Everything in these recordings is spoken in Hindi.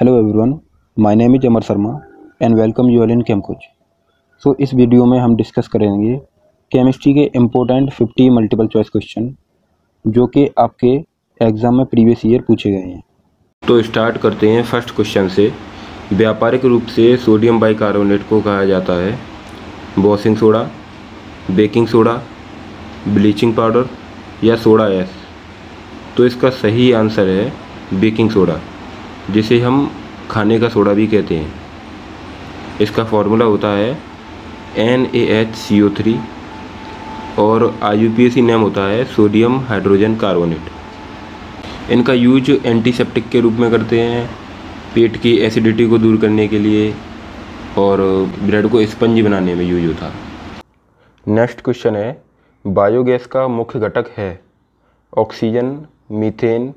hello everyone my name is Amar Sharma and welcome you all in Chem Coach so इस वीडियो में हम डिस्कस करेंगे केमिस्ट्री के इम्पोर्टेंट 50 मल्टीपल चॉइस क्वेश्चन जो कि आपके एग्ज़ाम में प्रीवियस ईयर पूछे गए हैं तो स्टार्ट करते हैं फर्स्ट क्वेश्चन से व्यापारिक रूप से सोडियम बाई को कहा जाता है washing soda baking soda bleaching powder या सोडा एस तो इसका सही आंसर है बेकिंग सोडा जिसे हम खाने का सोडा भी कहते हैं इसका फॉर्मूला होता है N A H C O three और I U P S name होता है सोडियम हाइड्रोजन कार्बोनेट इनका यूज एंटीसेप्टिक के रूप में करते हैं पेट की एसिडिटी को दूर करने के लिए और ब्रेड को स्पंजी बनाने में यूज होता नेक्स्ट क्वेश्चन है बायोगैस का मुख्य घटक है ऑक्सीजन मीथेन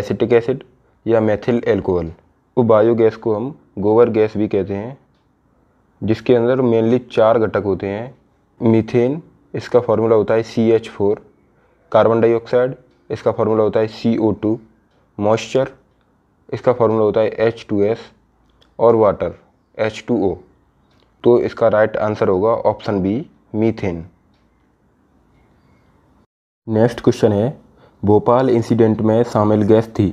एसिटिक एसिड या मेथिल एल्कोहल वो बायोगैस को हम गोबर गैस भी कहते हैं जिसके अंदर मेनली चार घटक होते हैं मीथेन इसका फार्मूला होता है C H four carbon dioxide इसका फार्मूला होता है सी ओ टू मॉइस्चर इसका फार्मूला होता है एच टू एस और वाटर एच टू ओ तो इसका राइट आंसर होगा option B methane next question है भोपाल इंसिडेंट में शामिल गैस थी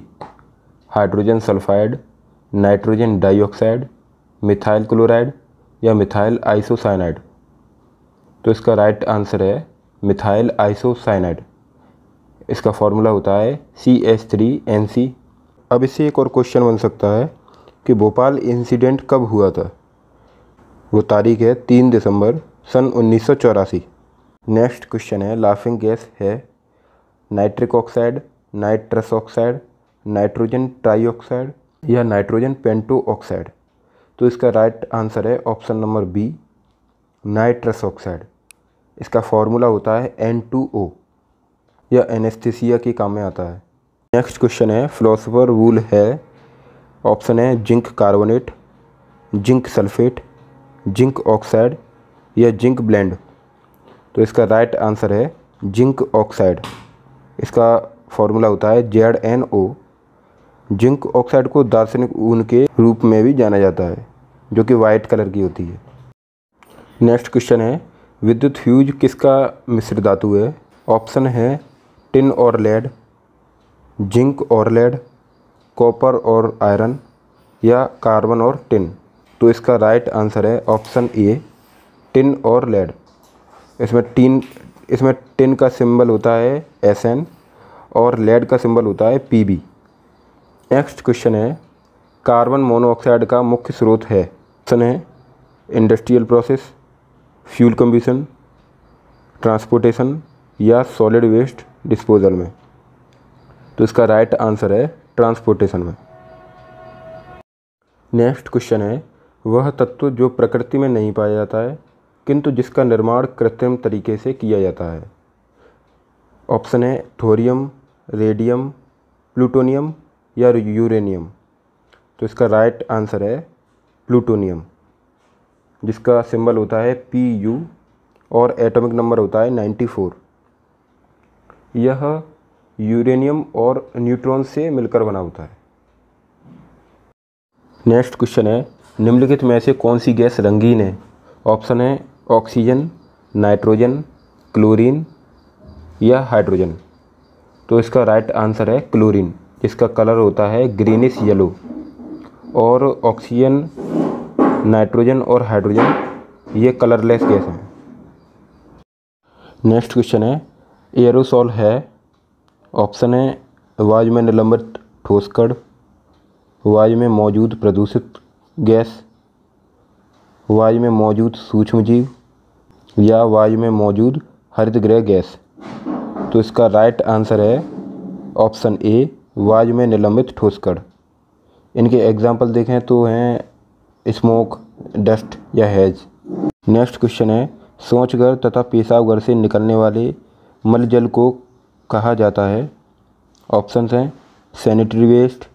hydrogen sulphide nitrogen dioxide methyl chloride या मिथाइल आइसोसाइनाइड तो इसका राइट आंसर है मिथाइल आइसोसाइनाइड इसका फार्मूला होता है C H three N C अब इससे एक और क्वेश्चन बन सकता है कि भोपाल इंसिडेंट कब हुआ था वो तारीख है तीन दिसंबर सन उन्नीस सौ चौरासी नेक्स्ट क्वेश्चन है लाफिंग गैस है nitric oxide nitrous oxide nitrogen trioxide या नाइट्रोजन पेंटो ऑक्साइड तो इसका राइट आंसर है option number B nitrous oxide इसका फॉर्मूला होता है एन टू ओ या एनेस्थीसिया के काम में आता है नेक्स्ट क्वेश्चन है फ्लोसफर वूल है ऑप्शन है zinc carbonate zinc sulphate zinc oxide या जिंक ब्लेंड तो इसका राइट आंसर है जिंक ऑक्साइड इसका फॉर्मूला होता है Z N O zinc oxide को दार्शनिक ऊन के रूप में भी जाना जाता है जो कि वाइट कलर की होती है नेक्स्ट क्वेश्चन है विद्युत फ्यूज किसका मिश्र धातु है ऑप्शन है टिन और लेड जिंक और लेड कॉपर और आयरन या कार्बन और टिन तो इसका राइट आंसर है ऑप्शन ए टिन और लेड इसमें टिन इसमें टिन का सिंबल होता है एस एन और लेड का सिंबल होता है पी बी नेक्स्ट क्वेश्चन है कार्बन मोनोऑक्साइड का मुख्य स्रोत है ऑप्शन है industrial process fuel combustion transportation या सॉलिड वेस्ट डिस्पोजल में तो इसका राइट आंसर है ट्रांसपोर्टेशन में नेक्स्ट क्वेश्चन है वह तत्व जो प्रकृति में नहीं पाया जाता है किंतु जिसका निर्माण कृत्रिम तरीके से किया जाता है ऑप्शन है थोरियम रेडियम प्लूटोनियम या यूरेनियम तो इसका राइट आंसर है प्लूटोनियम जिसका सिंबल होता है पी यू और एटॉमिक नंबर होता है 94 यह यूरेनियम और न्यूट्रॉन से मिलकर बना होता है नेक्स्ट क्वेश्चन है निम्नलिखित में से कौन सी गैस रंगीन है ऑप्शन है ऑक्सीजन नाइट्रोजन क्लोरीन या हाइड्रोजन तो इसका राइट आंसर है क्लोरीन इसका कलर होता है ग्रीनिश येलो और ऑक्सीजन नाइट्रोजन और हाइड्रोजन ये कलरलेस गैस हैं नेक्स्ट क्वेश्चन है एरोसॉल है ऑप्शन है वायु में निलंबित ठोसकड़ वायु में मौजूद प्रदूषित गैस वायु में मौजूद सूक्ष्मजीव या वायु में मौजूद हरित गृह गैस तो इसका राइट आंसर है ऑप्शन ए वायु में निलंबित ठोसकड़ इनके एग्जाम्पल देखें तो हैं स्मोक डस्ट या हैज नेक्स्ट क्वेश्चन है सोचगर तथा घर से निकलने वाले मल जल को कहा जाता है ऑप्शन हैं sanitary waste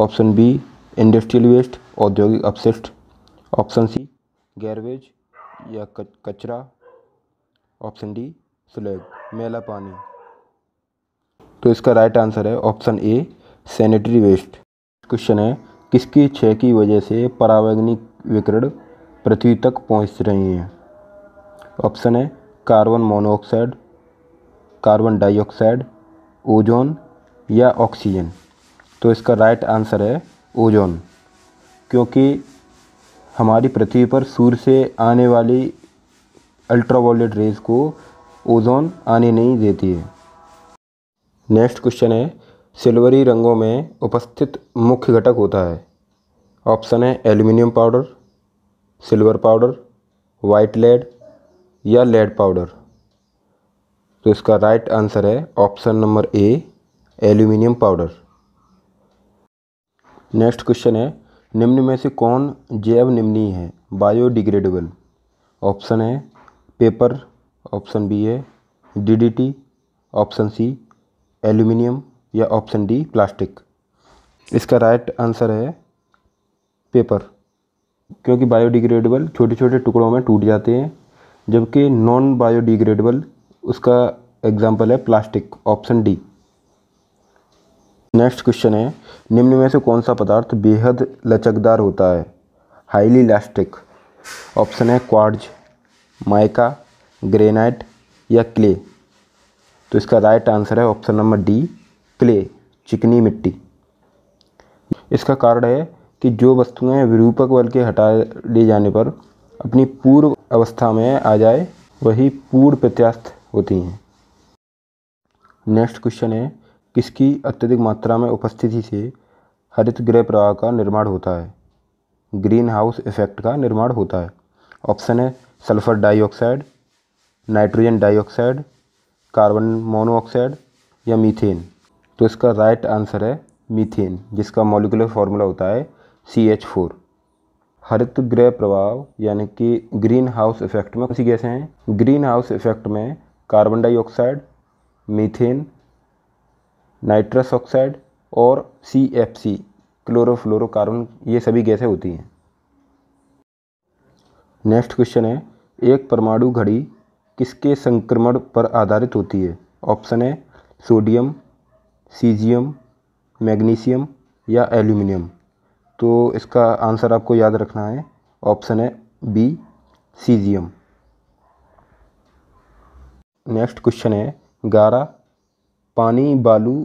option B industrial waste औद्योगिक अपशिष्ट ऑप्शन सी गैरवेज या कचरा ऑप्शन डी स्लैग मेला पानी तो इसका राइट आंसर है option A sanitary waste question है किसकी क्षय की वजह से परावैज्ञानिक विकरण पृथ्वी तक पहुंच रही हैं ऑप्शन है carbon monoxide carbon dioxide ozone या ऑक्सीजन तो इसका राइट आंसर है ओजोन क्योंकि हमारी पृथ्वी पर सूर्य से आने वाली अल्ट्रावायलेट रेज को ओजोन आने नहीं देती है नेक्स्ट क्वेश्चन है सिल्वरी रंगों में उपस्थित मुख्य घटक होता है ऑप्शन है aluminium powder silver powder white lead या लेड पाउडर तो इसका राइट आंसर है option number A aluminium powder next question है निम्न में से कौन जैव निम्नी है बायोडिग्रेडेबल ऑप्शन है पेपर ऑप्शन बी है डीडीटी ऑप्शन सी एल्यूमिनियम या ऑप्शन डी प्लास्टिक इसका राइट आंसर है पेपर क्योंकि बायोडिग्रेडेबल छोटे छोटे टुकड़ों में टूट जाते हैं जबकि नॉन बायोडिग्रेडेबल उसका एग्जाम्पल है plastic option D next question है निम्न में से कौन सा पदार्थ बेहद लचकदार होता है हाईली इलास्टिक ऑप्शन है क्वार्ज माइका ग्रेनाइट या क्ले तो इसका राइट आंसर है ऑप्शन नंबर डी क्ले चिकनी मिट्टी इसका कारण है कि जो वस्तुएं विरूपक बल के हटा ले जाने पर अपनी पूर्व अवस्था में आ जाए वही पूर्ण प्रत्यास्थ होती हैं नेक्स्ट क्वेश्चन है किसकी अत्यधिक मात्रा में उपस्थिति से हरित गृह प्रवाह का निर्माण होता है ग्रीन हाउस इफेक्ट का निर्माण होता है ऑप्शन है sulphur dioxide nitrogen dioxide carbon monoxide या मीथेन तो इसका राइट आंसर है मीथेन जिसका मॉलिकुलर फार्मूला होता है सी एच फोर हरित गृह प्रभाव यानी कि ग्रीन हाउस इफेक्ट में कौन सी गैसें हैं ग्रीन हाउस इफेक्ट में carbon dioxide methane nitrous oxide और सी एफ सी क्लोरोफ्लोरोकार्बन ये सभी गैसें होती हैं नेक्स्ट क्वेश्चन है एक परमाणु घड़ी किसके संक्रमण पर आधारित होती है ऑप्शन है सोडियम सीजियम मैग्नीशियम या एल्यूमिनियम तो इसका आंसर आपको याद रखना है ऑप्शन है बी सीजियम नेक्स्ट क्वेश्चन है गारा पानी बालू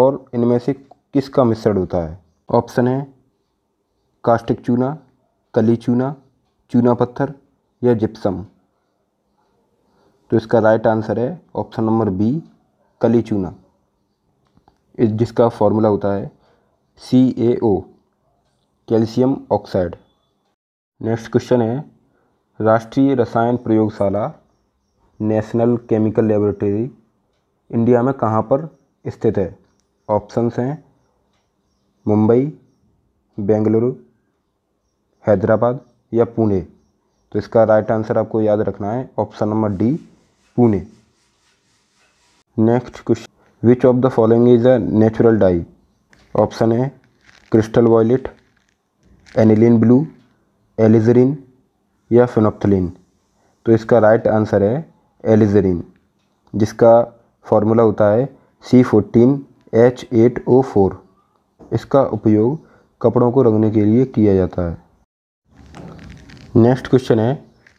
और इनमें से किसका मिश्रण होता है ऑप्शन है कास्टिक चूना कली चूना चूना पत्थर या जिप्सम तो इसका राइट आंसर है ऑप्शन नंबर बी कली चूना जिसका फॉर्मूला होता है C A O calcium oxide next question है राष्ट्रीय रसायन प्रयोगशाला नेशनल केमिकल लेबोरेटरी इंडिया में कहाँ पर स्थित है ऑप्शंस हैं मुंबई बेंगलुरु हैदराबाद या पुणे तो इसका राइट आंसर आपको याद रखना है option number D Pune next question which of the following is a natural dye option है crystal violet aniline blue alizarin या फिनोप्थलिन तो इसका राइट right आंसर है एलिजरिन जिसका फॉर्मूला होता है C fourteen H eight O four इसका उपयोग कपड़ों को रंगने के लिए किया जाता है नेक्स्ट क्वेश्चन है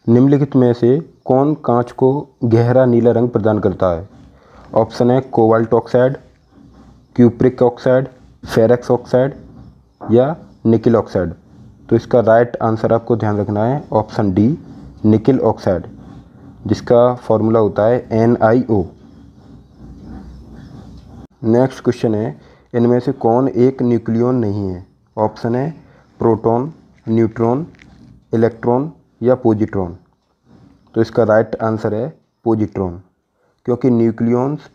निम्नलिखित में से कौन कांच को गहरा नीला रंग प्रदान करता है ऑप्शन है cobalt oxide cupric oxide ferrous oxide या निकिल ऑक्साइड तो इसका राइट आंसर आपको ध्यान रखना है ऑप्शन डी निकिल ऑक्साइड जिसका फॉर्मूला होता है N I O next question है इनमें से कौन एक न्यूक्लियन नहीं है ऑप्शन है प्रोटॉन न्यूट्रॉन इलेक्ट्रॉन या पोजिट्रॉन तो इसका राइट आंसर है पोजिट्रॉन क्योंकि न्यूक्लियॉन्स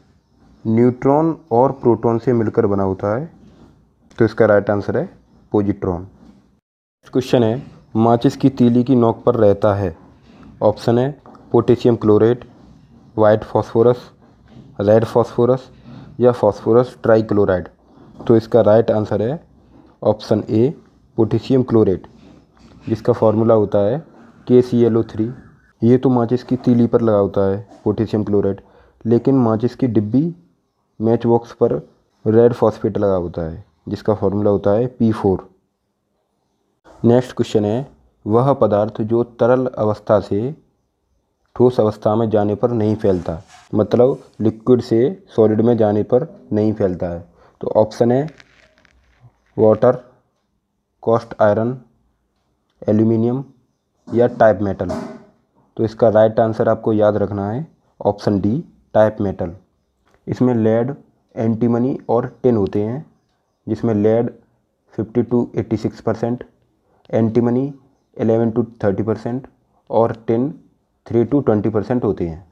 न्यूट्रॉन और प्रोटॉन से मिलकर बना होता है तो इसका राइट आंसर है पोजिट्रॉन क्वेश्चन है माचिस की तीली की नोक पर रहता है ऑप्शन है potassium chlorate white phosphorus red phosphorus या फॉस्फोरस क्लोराइड तो इसका राइट आंसर है ऑप्शन ए पोटेशियम क्लोरेट जिसका फॉर्मूला होता है के सी एल ओ थ्री ये तो माचिस की तीली पर लगा होता है पोटेशियम क्लोराइड लेकिन माचिस की डिब्बी मैच बॉक्स पर रेड फॉस्फेट लगा होता है जिसका फॉर्मूला होता है पी फोर नेक्स्ट क्वेश्चन है वह पदार्थ जो तरल अवस्था से ठोस अवस्था में जाने पर नहीं फैलता मतलब लिक्विड से सॉलिड में जाने पर नहीं फैलता है तो ऑप्शन है वाटर कॉस्ट आयरन एल्यूमिनियम या टाइप मेटल तो इसका राइट आंसर आपको याद रखना है ऑप्शन डी टाइप मेटल इसमें लेड एंटीमनी और टिन होते हैं जिसमें lead 50 to 86 percent antimony 11 to 30 percent और टिन 3 टू 20 परसेंट होते हैं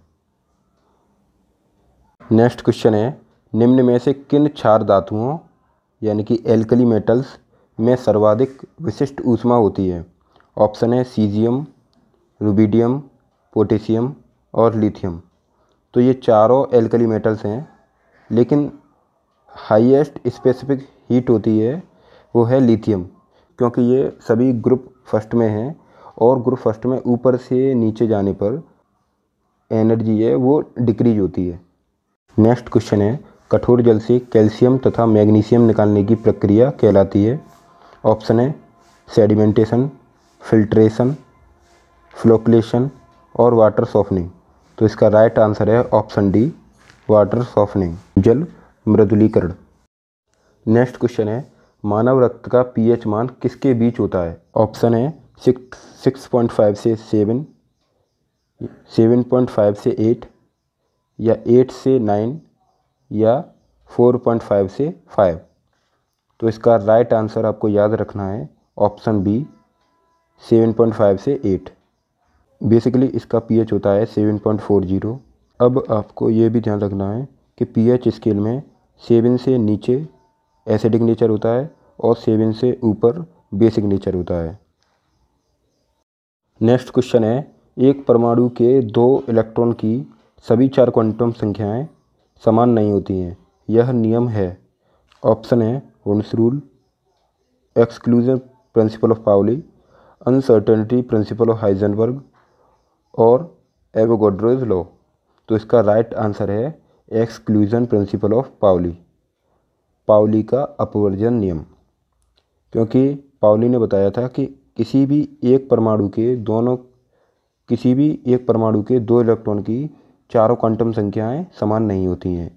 नेक्स्ट क्वेश्चन है निम्न में से किन क्षार धातुओं यानी कि एल्कली मेटल्स में सर्वाधिक विशिष्ट ऊष्मा होती है ऑप्शन है सीजियम रूबीडियम पोटेशियम और लिथियम तो ये चारों एल्कली मेटल्स हैं लेकिन हाईएस्ट स्पेसिफिक हीट होती है वो है लिथियम क्योंकि ये सभी ग्रुप फर्स्ट में हैं और ग्रुप फर्स्ट में ऊपर से नीचे जाने पर एनर्जी है वो डिक्रीज होती है नेक्स्ट क्वेश्चन है कठोर जल से कैल्शियम तथा मैग्नीशियम निकालने की प्रक्रिया कहलाती है ऑप्शन है सेडिमेंटेशन फिल्ट्रेशन फ्लोकलेशन और वाटर सॉफ्टनिंग तो इसका राइट आंसर है ऑप्शन डी वाटर सॉफ्टनिंग जल मृदुलीकरण नेक्स्ट क्वेश्चन है मानव रक्त का पीएच मान किसके बीच होता है ऑप्शन है सिक्स सिक्स पॉइंट फाइव से सेवन सेवन पॉइंट फाइव से एट या एट से नाइन या फोर पॉइंट फाइव से फाइव तो इसका राइट आंसर आपको याद रखना है option B seven point five से एट बेसिकली इसका पीएच होता है सेवन पॉइंट फोर जीरो अब आपको ये भी ध्यान रखना है कि पीएच स्केल में सेवन से नीचे एसिडिक नेचर होता है और सेवन से ऊपर बेसिक नेचर होता है नेक्स्ट क्वेश्चन है एक परमाणु के दो इलेक्ट्रॉन की सभी चार क्वांटम संख्याएं समान नहीं होती हैं यह नियम है ऑप्शन है Hund's rule exclusive principle of Pauli uncertainty principle of Heisenberg और एवोगोड्रोज लॉ तो इसका राइट आंसर है exclusion principle of Pauli Pauli का अपवर्जन नियम क्योंकि पावली ने बताया था कि किसी भी एक परमाणु के दोनों किसी भी एक परमाणु के दो इलेक्ट्रॉन की चारों क्वांटम संख्याएं समान नहीं होती हैं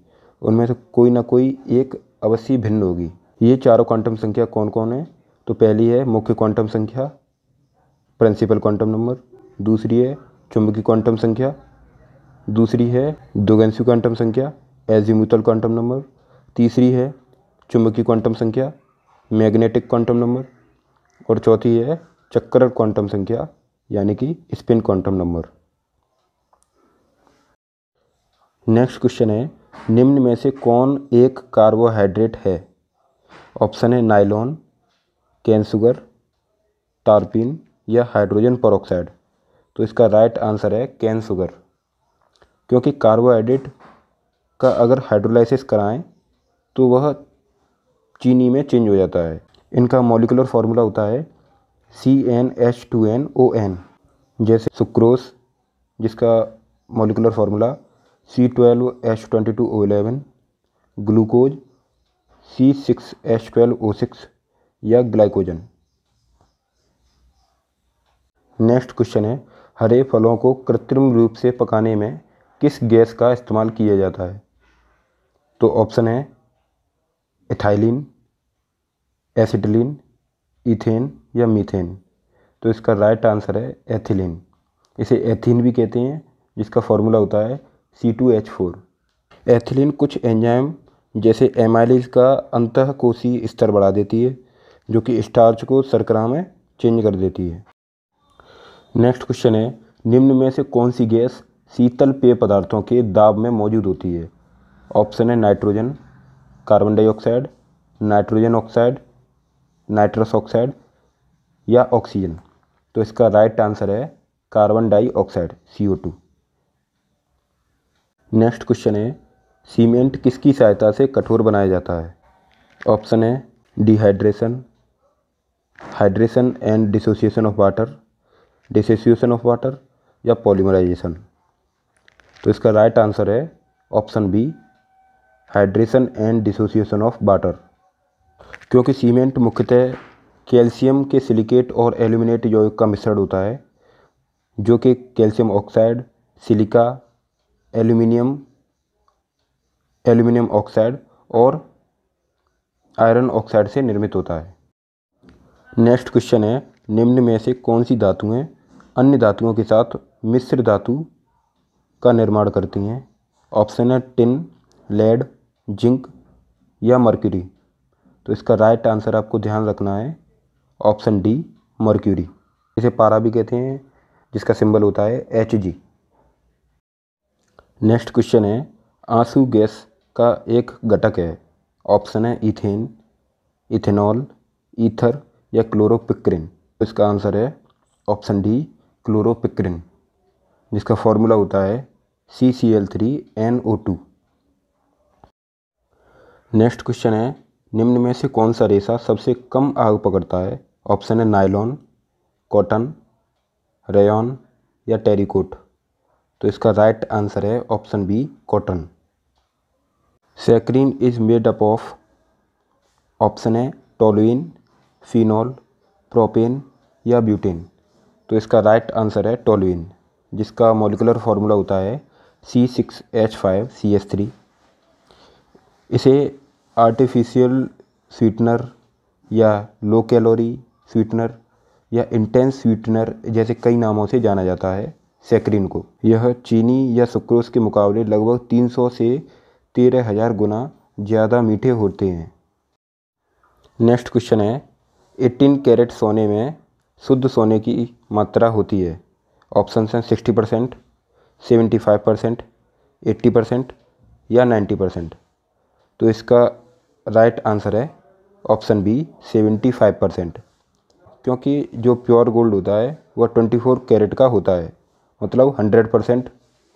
उनमें से कोई ना कोई एक अवश्य भिन्न होगी ये चारों क्वांटम संख्या कौन कौन है तो पहली है मुख्य क्वांटम संख्या प्रिंसिपल क्वांटम नंबर दूसरी है चुंबकीय क्वांटम संख्या दूसरी है दोगेंसी क्वांटम संख्या एजिमुतल क्वांटम नंबर तीसरी है चुंबकीय क्वांटम संख्या मैग्नेटिक क्वांटम नंबर और चौथी है चक्कर क्वांटम संख्या यानी कि spin quantum number next question है निम्न में से कौन एक कार्बोहाइड्रेट है ऑप्शन है नाइलॉन कैन तारपिन टारपिन या हाइड्रोजन परोक्साइड तो इसका राइट आंसर है कैन शुगर क्योंकि कार्बोहाइड्रेट का अगर हाइड्रोलाइसिस कराएं तो वह चीनी में चेंज हो जाता है इनका मॉलिकुलर फार्मूला होता है C N H two N O N जैसे सुक्रोस जिसका molecular formula C twelve H twenty two O eleven glucose C six H twelve O six या ग्लाइकोजन नेक्स्ट क्वेश्चन है हरे फलों को कृत्रिम रूप से पकाने में किस गैस का इस्तेमाल किया जाता है तो ऑप्शन है इथाइलिन एसिटिलीन इथेन या मीथेन तो इसका राइट आंसर है एथिलीन इसे एथिन भी कहते हैं जिसका फॉर्मूला होता है C two H four ethylene कुछ एंजाइम जैसे एमाइलिस का अंतः कोशी स्तर बढ़ा देती है जो कि स्टार्च को सरकरा में चेंज कर देती है नेक्स्ट क्वेश्चन है निम्न में से कौन सी गैस शीतल पेय पदार्थों के दाब में मौजूद होती है ऑप्शन है nitrogen carbon dioxide nitrogen oxide nitrous oxide या ऑक्सीजन तो इसका राइट आंसर है carbon dioxide C two next question है सीमेंट किसकी सहायता से कठोर बनाया जाता है ऑप्शन है dehydration hydration and dissociation of water dissociation of water या पॉलीमराइजेशन तो इसका राइट आंसर है option B hydration and dissociation of water क्योंकि सीमेंट मुख्यतः कैल्शियम के सिलिकेट और एल्यूमिनेट यौगिक का मिश्रण होता है जो कि calcium oxide silica aluminium aluminium oxide और आयरन ऑक्साइड से निर्मित होता है नेक्स्ट क्वेश्चन है निम्न में से कौन सी धातुएं अन्य धातुओं के साथ मिश्र धातु का निर्माण करती हैं ऑप्शन है टिन लेड जिंक या मर्क्यूरी तो इसका राइट आंसर आपको ध्यान रखना है ऑप्शन डी मर्क्यूरी इसे पारा भी कहते हैं जिसका सिंबल होता है एच जी नेक्स्ट क्वेश्चन है आंसू गैस का एक घटक है ऑप्शन है इथेन इथेनॉल ईथर या क्लोरोपिक्रिन इसका आंसर है ऑप्शन डी क्लोरोपिक्रिन जिसका फॉर्मूला होता है C C L three N O two next question है निम्न में से कौन सा रेशा सबसे कम आग पकड़ता है ऑप्शन है नायलॉन कॉटन रेयन या टेरिकोट तो इसका राइट आंसर है option B cotton saccharin is made up of option है टोलुइन फिनॉल प्रोपेन या ब्यूटेन तो इसका राइट आंसर है टोलविन जिसका मोलिकुलर फार्मूला होता है C six H five C S three इसे आर्टिफिशियल स्वीटनर या लो कैलोरी स्वीटनर या इंटेंस स्वीटनर जैसे कई नामों से जाना जाता है सेक्रिन को यह चीनी या सुक्रोज के मुकाबले लगभग 300 से तेरह हज़ार गुना ज़्यादा मीठे होते हैं नेक्स्ट क्वेश्चन है 18 कैरेट सोने में शुद्ध सोने की मात्रा होती है ऑप्शन हैं sixty percent seventy five percent eighty percent या नाइन्टी परसेंट तो इसका राइट आंसर है option B seventy five percent क्योंकि जो प्योर गोल्ड होता है वह ट्वेंटी फोर कैरेट का होता है मतलब हंड्रेड परसेंट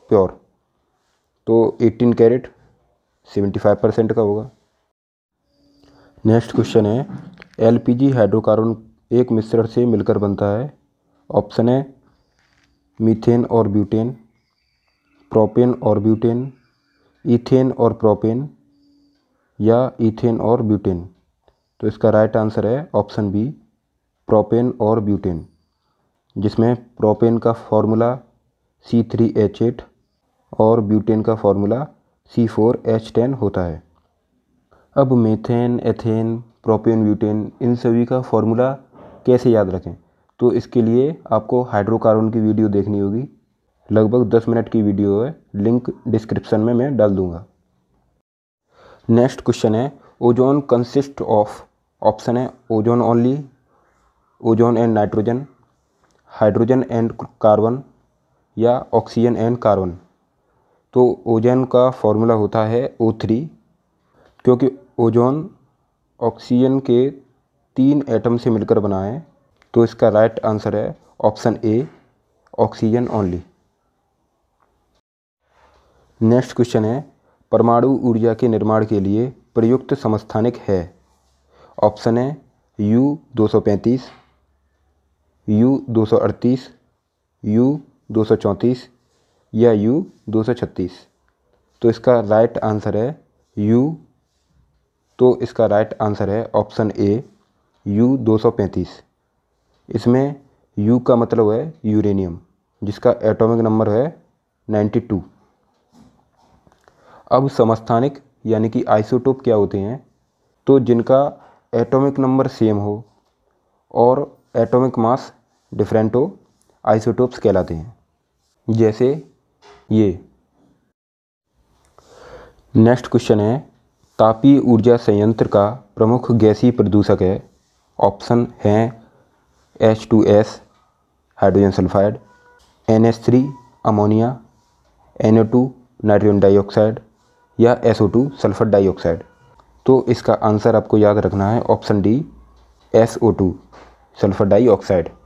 प्योर तो eighteen carat seventy five percent का होगा नेक्स्ट क्वेश्चन है एलपीजी हाइड्रोकार्बन एक मिश्रण से मिलकर बनता है ऑप्शन है मीथेन और ब्यूटेन प्रोपेन और ब्यूटेन ईथेन और प्रोपेन या ईथेन और ब्यूटेन तो इसका राइट आंसर है ऑप्शन बी प्रोपेन और ब्यूटेन जिसमें प्रोपेन का formula C three H eight और ब्यूटेन का formula C four H ten होता है अब मेथेन एथेन प्रोपेन ब्यूटेन इन सभी का फॉर्मूला कैसे याद रखें तो इसके लिए आपको हाइड्रोकार्बन की वीडियो देखनी होगी लगभग दस मिनट की वीडियो है लिंक डिस्क्रिप्शन में मैं डाल दूँगा नेक्स्ट क्वेश्चन है ओजोन कंसिस्ट ऑफ ऑप्शन है ozone only ozone and nitrogen hydrogen and carbon या ऑक्सीजन एंड कार्बन तो ओजोन का फॉर्मूला होता है ओ थ्री क्योंकि ओजोन ऑक्सीजन के तीन एटम से मिलकर बना है तो इसका राइट आंसर है option A oxygen only next question है परमाणु ऊर्जा के निर्माण के लिए प्रयुक्त समस्थानिक है ऑप्शन है यू 235, यू 238, यू 234 या यू 236 तो इसका राइट आंसर है यू तो इसका राइट आंसर है ऑप्शन ए यू दो सौ पैंतीस इसमें यू का मतलब है यूरेनियम जिसका एटॉमिक नंबर है नाइन्टी टू अब समस्थानिक यानी कि आइसोटोप क्या होते हैं तो जिनका एटॉमिक नंबर सेम हो और एटॉमिक मास डिफरेंट हो आइसोटोप्स कहलाते हैं जैसे ये नेक्स्ट क्वेश्चन है तापीय ऊर्जा संयंत्र का प्रमुख गैसीय प्रदूषक है ऑप्शन हैं H two S hydrogen sulphide N S three ammonia N O two nitrogen dioxide या S O two sulphur dioxide तो इसका आंसर आपको याद रखना है option D S O two sulphur dioxide